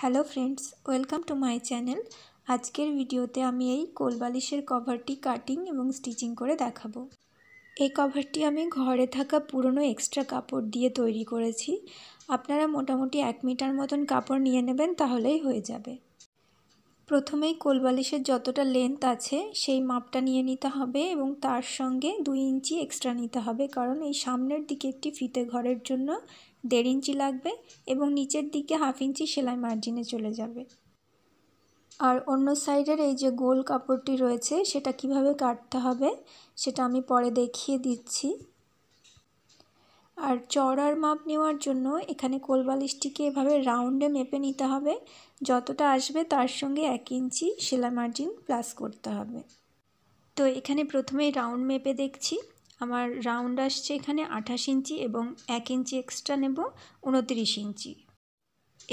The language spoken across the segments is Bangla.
hello friends welcome to my channel আজকের ভিডিওতে আমি এই কোলবালিশের কভারটি কাটিং এবং স্টিচিং করে দেখাবো এই কভারটি আমি ঘরে থাকা পুরনো এক্সট্রা কাপড় দিয়ে তৈরি করেছি আপনারা মোটামুটি এক মিটার মতন কাপড় নিয়ে নেবেন তাহলেই হয়ে যাবে প্রথমেই কোলবালিশের যতটা লেন্থ আছে সেই মাপটা নিয়ে নিতে হবে এবং তার সঙ্গে দুই ইঞ্চি এক্সট্রা নিতে হবে কারণ এই সামনের দিকে একটি ফিতে ঘরের জন্য দেড় ইঞ্চি লাগবে এবং নিচের দিকে হাফ ইঞ্চি সেলাই মার্জিনে চলে যাবে আর অন্য সাইডের এই যে গোল কাপড়টি রয়েছে সেটা কিভাবে কাটতে হবে সেটা আমি পরে দেখিয়ে দিচ্ছি আর চড়ার মাপ নেওয়ার জন্য এখানে কোলবালিশটিকে এভাবে রাউন্ডে মেপে নিতে হবে যতটা আসবে তার সঙ্গে এক ইঞ্চি সেলাই মার্জিন প্লাস করতে হবে তো এখানে প্রথমে রাউন্ড মেপে দেখছি আমার রাউন্ড আসছে এখানে আঠাশ ইঞ্চি এবং এক ইঞ্চি এক্সট্রা নেব উনত্রিশ ইঞ্চি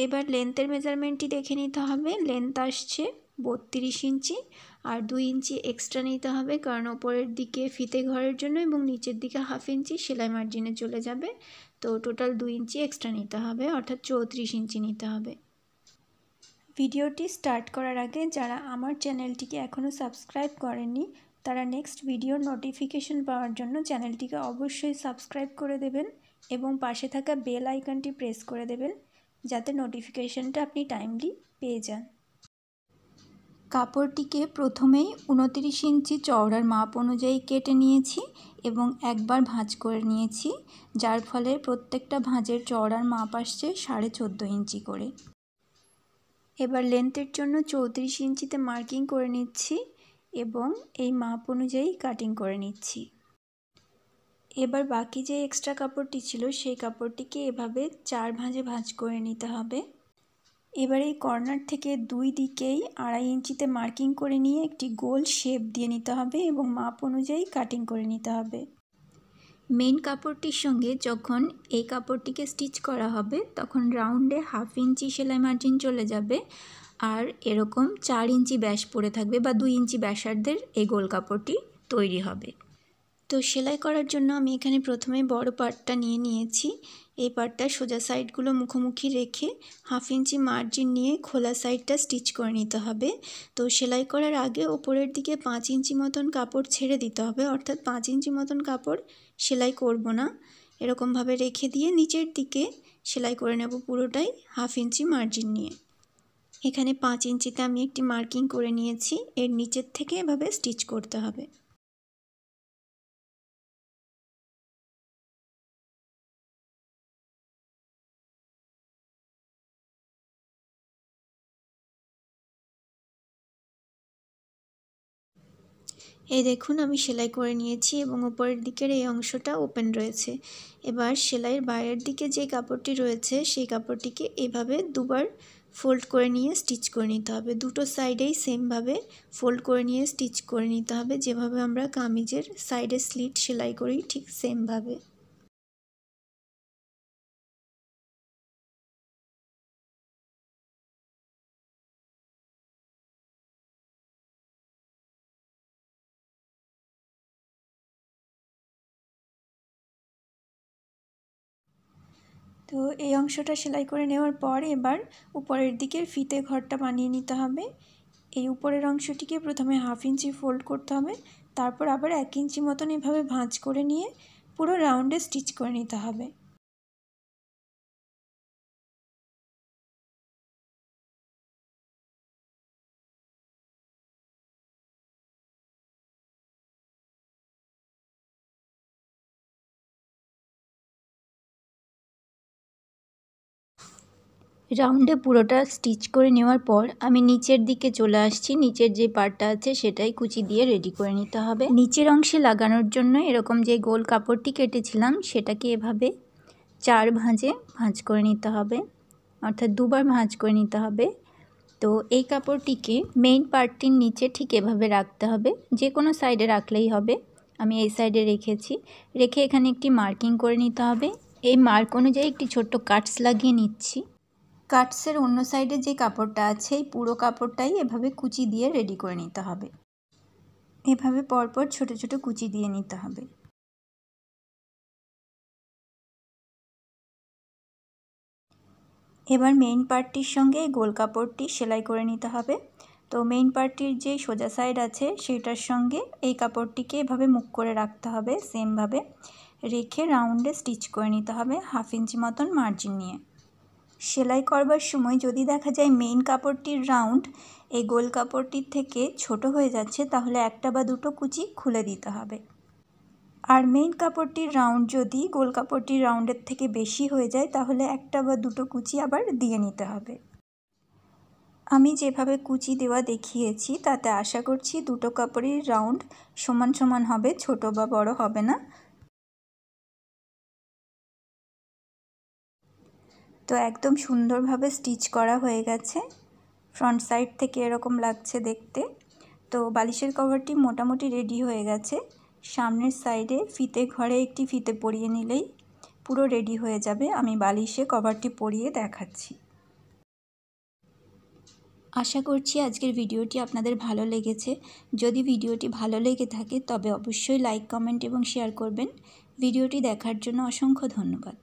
এবার লেন্থের মেজারমেন্টটি দেখে নিতে হবে লেন্থ আসছে বত্রিশ ইঞ্চি আর দুই ইঞ্চি এক্সট্রা নিতে হবে কারণ ওপরের দিকে ফিতে ঘরের জন্য এবং নিচের দিকে হাফ ইঞ্চি সেলাই মার্জিনে চলে যাবে তো টোটাল দুই ইঞ্চি এক্সট্রা নিতে হবে অর্থাৎ চৌত্রিশ ইঞ্চি নিতে হবে ভিডিওটি স্টার্ট করার আগে যারা আমার চ্যানেলটিকে এখনও সাবস্ক্রাইব করেননি তারা নেক্সট ভিডিওর নোটিফিকেশন পাওয়ার জন্য চ্যানেলটিকে অবশ্যই সাবস্ক্রাইব করে দেবেন এবং পাশে থাকা বেল আইকনটি প্রেস করে দেবেন যাতে নোটিফিকেশনটা আপনি টাইমলি পেয়ে যান কাপড়টিকে প্রথমেই উনতিরিশ ইঞ্চি চওড়ার মাপ অনুযায়ী কেটে নিয়েছি এবং একবার ভাঁজ করে নিয়েছি যার ফলে প্রত্যেকটা ভাঁজের চওড়ার মাপ আসছে সাড়ে চোদ্দো ইঞ্চি করে এবার লেন্থের জন্য চৌত্রিশ ইঞ্চিতে মার্কিং করে নিচ্ছি এবং এই মাপ অনুযায়ী কাটিং করে নিচ্ছি এবার বাকি যে এক্সট্রা কাপড়টি ছিল সেই কাপড়টিকে এভাবে চার ভাঁজে ভাঁজ করে নিতে হবে এবার এই কর্নার থেকে দুই দিকেই আড়াই ইঞ্চিতে মার্কিং করে নিয়ে একটি গোল শেপ দিয়ে নিতে হবে এবং মাপ অনুযায়ী কাটিং করে নিতে হবে মেন কাপড়টির সঙ্গে যখন এই কাপড়টিকে স্টিচ করা হবে তখন রাউন্ডে হাফ ইঞ্চি সেলাই মার্জিন চলে যাবে আর এরকম চার ইঞ্চি ব্যাস পরে থাকবে বা দুই ইঞ্চি ব্যাসার্ধের এই গোল কাপড়টি তৈরি হবে তো সেলাই করার জন্য আমি এখানে প্রথমে বড় পার্টটা নিয়ে নিয়েছি এই পার্টটা সোজা সাইডগুলো মুখোমুখি রেখে হাফ ইঞ্চি মার্জিন নিয়ে খোলা সাইডটা স্টিচ করে নিতে হবে তো সেলাই করার আগে ওপরের দিকে পাঁচ ইঞ্চি মতন কাপড় ছেড়ে দিতে হবে অর্থাৎ পাঁচ ইঞ্চি মতন কাপড় সেলাই করব না এরকমভাবে রেখে দিয়ে নিচের দিকে সেলাই করে নেব পুরোটাই হাফ ইঞ্চি মার্জিন নিয়ে এখানে পাঁচ ইঞ্চিতে আমি একটি মার্কিং করে নিয়েছি এর নিচের থেকে এভাবে স্টিচ করতে হবে এই দেখুন আমি সেলাই করে নিয়েছি এবং উপরের দিকের এই অংশটা ওপেন রয়েছে এবার সেলাইয়ের বাইরের দিকে যে কাপড়টি রয়েছে সেই কাপড়টিকে এভাবে দুবার ফোল্ড করে নিয়ে স্টিচ করে নিতে হবে দুটো সাইডেই সেমভাবে ফোল্ড করে নিয়ে স্টিচ করে নিতে হবে যেভাবে আমরা কামিজের সাইডে স্লিট সেলাই করি ঠিক সেমভাবে তো এই অংশটা সেলাই করে নেওয়ার পর এবার উপরের দিকের ফিতে ঘরটা বানিয়ে নিতে হবে এই উপরের অংশটিকে প্রথমে হাফ ইঞ্চি ফোল্ড করতে হবে তারপর আবার এক ইঞ্চি মতন এভাবে ভাঁজ করে নিয়ে পুরো রাউন্ডে স্টিচ করে নিতে হবে রাউন্ডে পুরোটা স্টিচ করে নেওয়ার পর আমি নিচের দিকে চলে আসছি নিচের যে পার্টটা আছে সেটাই কুচি দিয়ে রেডি করে নিতে হবে নিচের অংশে লাগানোর জন্য এরকম যে গোল কাপড়টি কেটেছিলাম সেটাকে এভাবে চার ভাঁজে ভাঁজ করে নিতে হবে অর্থাৎ দুবার ভাঁজ করে নিতে হবে তো এই কাপড়টিকে মেইন পার্টটির নিচে ঠিক এভাবে রাখতে হবে যে কোনো সাইডে রাখলেই হবে আমি এই সাইডে রেখেছি রেখে এখানে একটি মার্কিং করে নিতে হবে এই মার্ক অনুযায়ী একটি ছোট্ট কাটস লাগিয়ে নিচ্ছি কাটসের অন্য সাইডে যে কাপড়টা আছে এই পুরো কাপড়টাই এভাবে কুচি দিয়ে রেডি করে নিতে হবে এভাবে পরপর ছোট ছোট কুচি দিয়ে নিতে হবে এবার মেইন পার্টটির সঙ্গে এই গোল কাপড়টি সেলাই করে নিতে হবে তো মেইন পার্টটির যে সোজা সাইড আছে সেটার সঙ্গে এই কাপড়টিকে এভাবে মুখ করে রাখতে হবে সেমভাবে রেখে রাউন্ডে স্টিচ করে নিতে হবে হাফ ইঞ্চি মতন মার্জিন নিয়ে সেলাই করবার সময় যদি দেখা যায় মেইন কাপড়টির রাউন্ড এই গোল কাপড়টির থেকে ছোট হয়ে যাচ্ছে তাহলে একটা বা দুটো কুচি খুলে দিতে হবে আর মেইন কাপড়টির রাউন্ড যদি গোল কাপড়টির রাউন্ডের থেকে বেশি হয়ে যায় তাহলে একটা বা দুটো কুচি আবার দিয়ে নিতে হবে আমি যেভাবে কুচি দেওয়া দেখিয়েছি তাতে আশা করছি দুটো কাপড়ের রাউন্ড সমান সমান হবে ছোট বা বড় হবে না তো একদম সুন্দরভাবে স্টিচ করা হয়ে গেছে ফ্রন্ট সাইড থেকে এরকম লাগছে দেখতে তো বালিশের কভারটি মোটামুটি রেডি হয়ে গেছে সামনের সাইডে ফিতে ঘরে একটি ফিতে পরিয়ে নিলেই পুরো রেডি হয়ে যাবে আমি বালিশে কভারটি পরিয়ে দেখাচ্ছি আশা করছি আজকের ভিডিওটি আপনাদের ভালো লেগেছে যদি ভিডিওটি ভালো লেগে থাকে তবে অবশ্যই লাইক কমেন্ট এবং শেয়ার করবেন ভিডিওটি দেখার জন্য অসংখ্য ধন্যবাদ